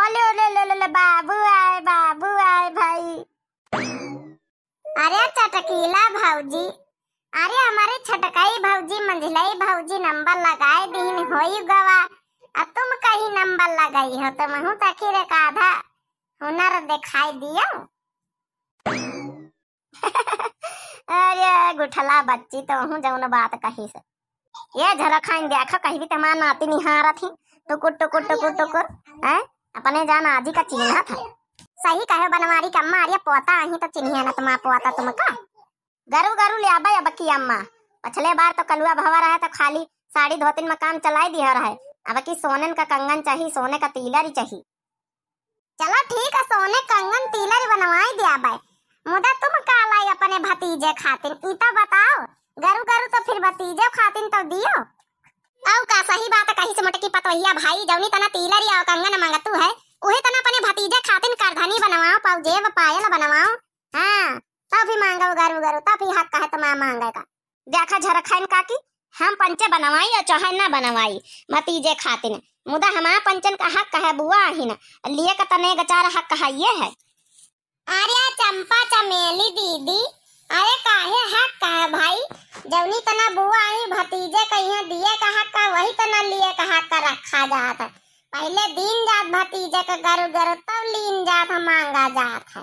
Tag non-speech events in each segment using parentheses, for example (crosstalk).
ओले ओले ओले ओले बाबू आए बाबू आए भाई अरे चटकीला भाऊजी अरे हमारे छटकाई भाऊजी मंझलाई भाऊजी नंबर लगाए दिन होई गवा अब तुम कहीं नंबर लगाई हो तो महू तखिर रे काधा हुनर दिखाई दियो अरे गुठला बच्ची तो हूं जौन बात कही से ये झरखान देखो कहीं भी तमा तो नाती निहारा थी टुकुर टुकुर टुकुर टुकुर हैं अपने जान आज का चिन्ह था सही कहे बनवारी का अम्मा अरे पोता आही तो चिन्ह ना तुम्हारा पोता तुमका गरु गरु ले आबा अब की अम्मा पिछले बार तो कलुआ भवा रहा तो खाली साड़ी धोतिन में काम चलाई दिया रहा है अब की सोनन का कंगन चाहिए सोने का तिलर चाहिए चलो ठीक है सोने कंगन तिलर बनवाई दिया बाय मुदा तुम का लाई अपने भतीजे खातिर ईता तो बताओ गरु गरु तो फिर भतीजे खातिर तो दियो आओ का सही बात है कहीं से मटकी पतवैया भाई जौनी तना तिलर या कंगन मंगतू है ओहे तना अपने भतीजे खातिन करधनी बनवाओ पाव जेब पायल बनवाओ हां तब तभी मांगो गरु गरु ही हक कहे तो मां का देखा झरखाइन काकी हम पंचे बनवाई या चाहे ना बनवाई भतीजे खातिन मुदा हमार पंचन का हक है बुआ ही लिए का तने गचार हक है ये है अरे चंपा चमेली दीदी अरे काहे हक का है भाई जवनी तना बुआ आई भतीजे कहिया दिए का का वही तना लिए का का रखा जात है पहले दिन जात भतीजे का घर घर तब लीन जात है मांगा जात है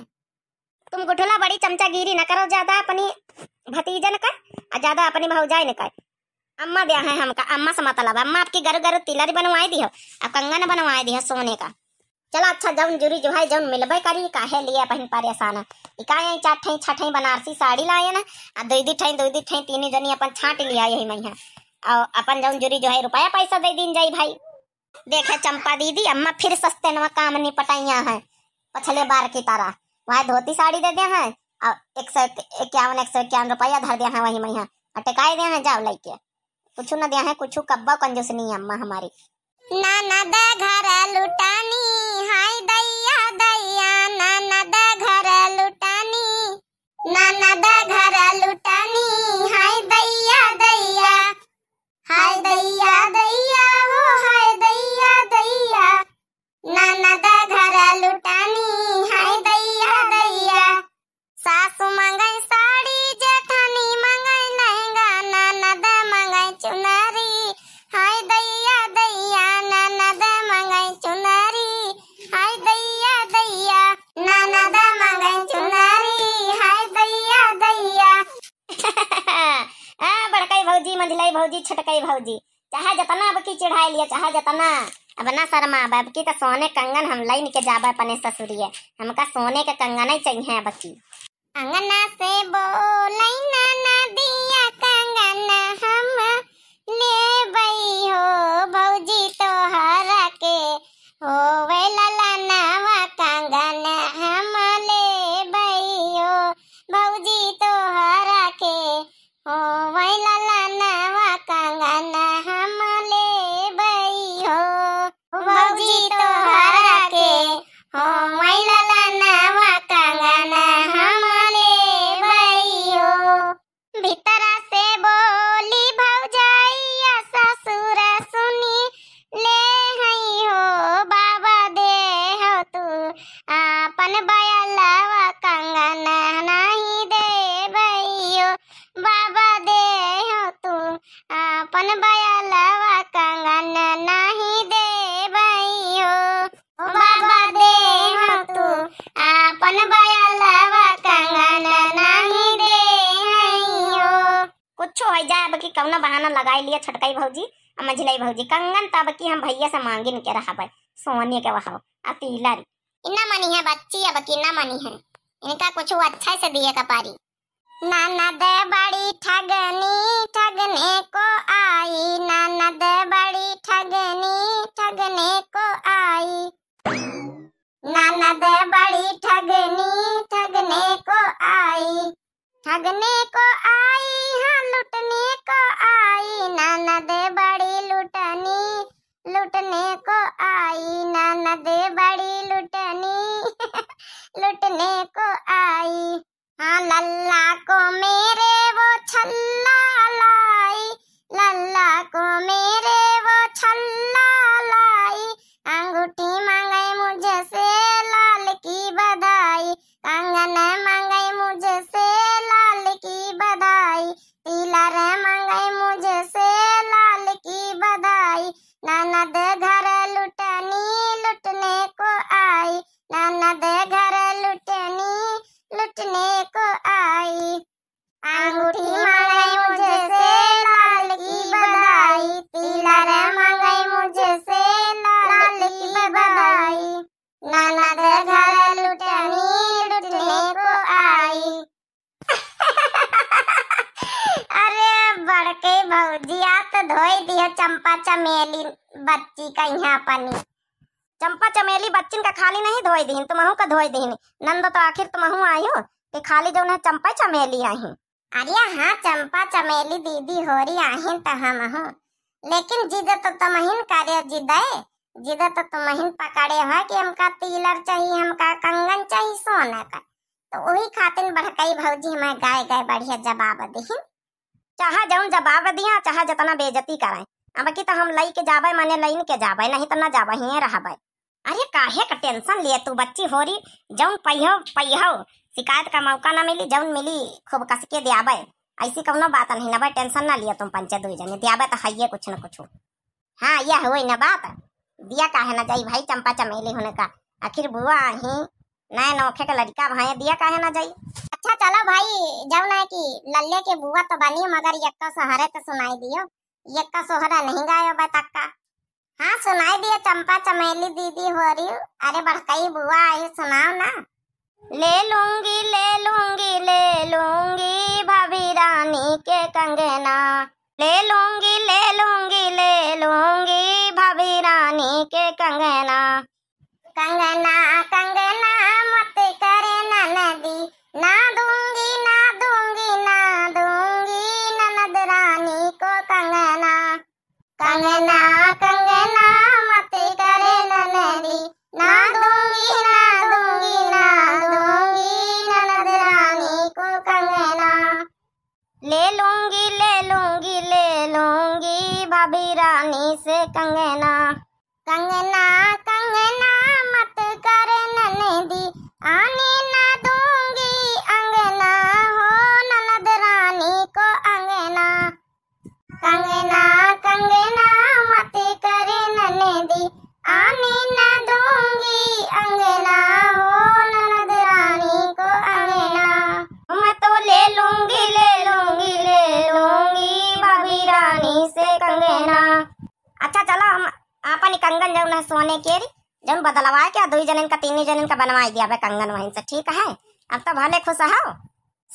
तुम गुठला बड़ी चमचागिरी न करो ज्यादा अपनी भतीजन का और ज्यादा अपनी भौजाई ने का अम्मा दिया है हमका अम्मा से मतलब अम्मा आपकी घर घर तिलर बनवाई दी हो आप कंगन बनवाई दी हो सोने का चला अच्छा जौन जुरी जो है जौन मिलबे करी काहे लिए बहन परेशान इकाए चाठई छठई बनारसी साड़ी लाए ना आ दई दी ठई दई दी ठई तीन जनी अपन छाट लिया यही मैया और अपन जौन जुरी जो है रुपया पैसा दे दिन जाई भाई देखे चंपा दीदी अम्मा फिर सस्ते नवा काम नहीं पटाइया है पछले बार की तरह वहां धोती साड़ी दे दिया है और एक सौ इक्यावन एक सौ इक्यावन रुपया धर दिया है वही मैया और टिकाए दिया है जाओ लेके कुछ ना दिया है कुछ कब्बा कंजूस नहीं अम्मा हमारी ननद घर लुटानी हाय लुटानी ननद लुटानी हाय दैया दैया हाय दैया दैया हो हाय दैया दैया घर लुट भौजी छटकई भौजी चाहे जतना अब की चिढ़ा लिया चाहे जतना अब ना शर्मा अब की तो सोने कंगन हम लाइन के जाब अपने ससुरिये हमका सोने के कंगन ही चाहिए अब की अंगना से ना दिया फोनबाया लवा कंगन नहीं दे भैयो बाबा दे हम तो आपन बाया लवा कंगन नहीं दे हइयो कुछ हो जाए बकी कौन बहाना लगाई लिया छटकाई भौजी आ मझलाई भौजी कंगन तब तो की हम भैया से मांगिन के रहा भाई सोनी के वहा आ पीला इन्ना मनी है बच्ची अब की ना मनी है इनका कुछ अच्छा से दिए कपारी ननद बड़ी ठगनी ठगने को आई ननद बड़ी ठगनी ठगने को आई ननद बड़ी ठगनी ठगने को आई ठगने को आई हाँ लुटने को आई ननद बड़ी लुटनी लुटने को आई ननद बड़ी लुटनी (laughs) लुटने को आई लल्ला को मेरे वो छल्ला लाई लल्ला को मेरे धोई दियो चंपा चमेली बच्ची का यहाँ पानी चंपा चमेली बच्चन का खाली नहीं धोई दी तुम तो का धोई दी नंद तो आखिर तुम तो आई हो कि खाली जो है चंपा चमेली आई अरे हाँ चंपा चमेली दीदी हो रही आही तो हम हूँ लेकिन जिद तो तुम ही कार्य जिद जिधर तो तुम ही तो पकड़े हो कि हमका तिलर चाहिए हमका कंगन चाहिए सोना का तो वही खातिर बढ़कई भौजी हमारे गाय गाय बढ़िया जवाब दीहिन चाहे जौन जवाब दिया चाहे जितना बेजती कराए अब की तो हम लई के जाबे माने लईन के जाबे नहीं तो ना जाबे ही रहबे अरे काहे का टेंशन लिए तू बच्ची हो रही जौन पैहो पैहो शिकायत का मौका ना मिली जौन मिली खूब कस के दियाबे ऐसी कोनो बात नहीं ना भाई टेंशन ना लिया तुम पंचे दुई जने दियाबे तो हइए कुछ ना कुछ हां यह हुई ना बात दिया काहे ना जाई भाई चंपा चमेली होने का आखिर बुआ ही नए नौखे का लड़का भाई दिया काहे ना जाई अच्छा चलो भाई जब ना कि लल्ले के बुआ तो बनी मगर एक यक्का सहारे तो सुनाई दियो एक का सोहरा नहीं गायो बे तक्का हाँ सुनाई दियो चंपा चमेली दीदी हो रही अरे बड़कई बुआ आई सुनाओ ना ले लूंगी ले लूंगी ले लूंगी भाभी रानी के कंगना ले लूंगी ले लूंगी ले लूंगी भाभी रानी के Kangana Kangana càng nghe là बोला सोने के जो बदलवा क्या दो जन का तीन जन का बनवा दिया भाई कंगन वहीन से ठीक है अब तो भले खुश हो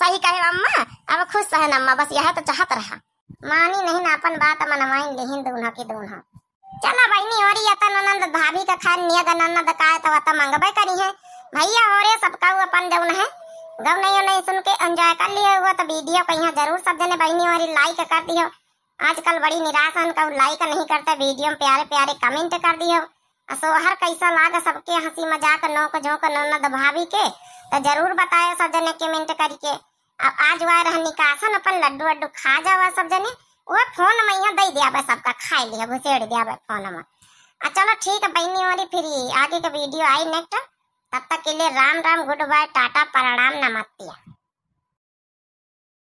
सही कहे अम्मा अब खुश है अम्मा बस यह तो चाहत रहा मानी नहीं ना अपन बात मनवाई लेहिन दूल्हा के दूल्हा चलो बहनी और ये तो ननंद भाभी का खान नियत ननंद का तो वह तो मंगबे करी है भैया और सबका अपन जौन है गौ नहीं नहीं सुन के एंजॉय कर लिए हुआ तो वीडियो कहीं जरूर सब जने बहनी और लाइक कर दियो आजकल बड़ी निराश हन का लाइक नहीं करते वीडियो में प्यारे प्यारे कमेंट कर दियो सोहर कैसा लागा सबके हंसी मजाक नोक झोंक नोना दभावी के तो जरूर बताए सब जने कमेंट करके अब आज वाय रह निकासन अपन लड्डू अड्डू खा जावा सब जने वो फोन में यहाँ दे दिया सबका खा लिया घुसेड़ दिया फोन में चलो ठीक है बहनी वाली फिर आगे का वीडियो आई नेक्स्ट तब तक के लिए Ram Ram good bye tata प्रणाम नमस्ते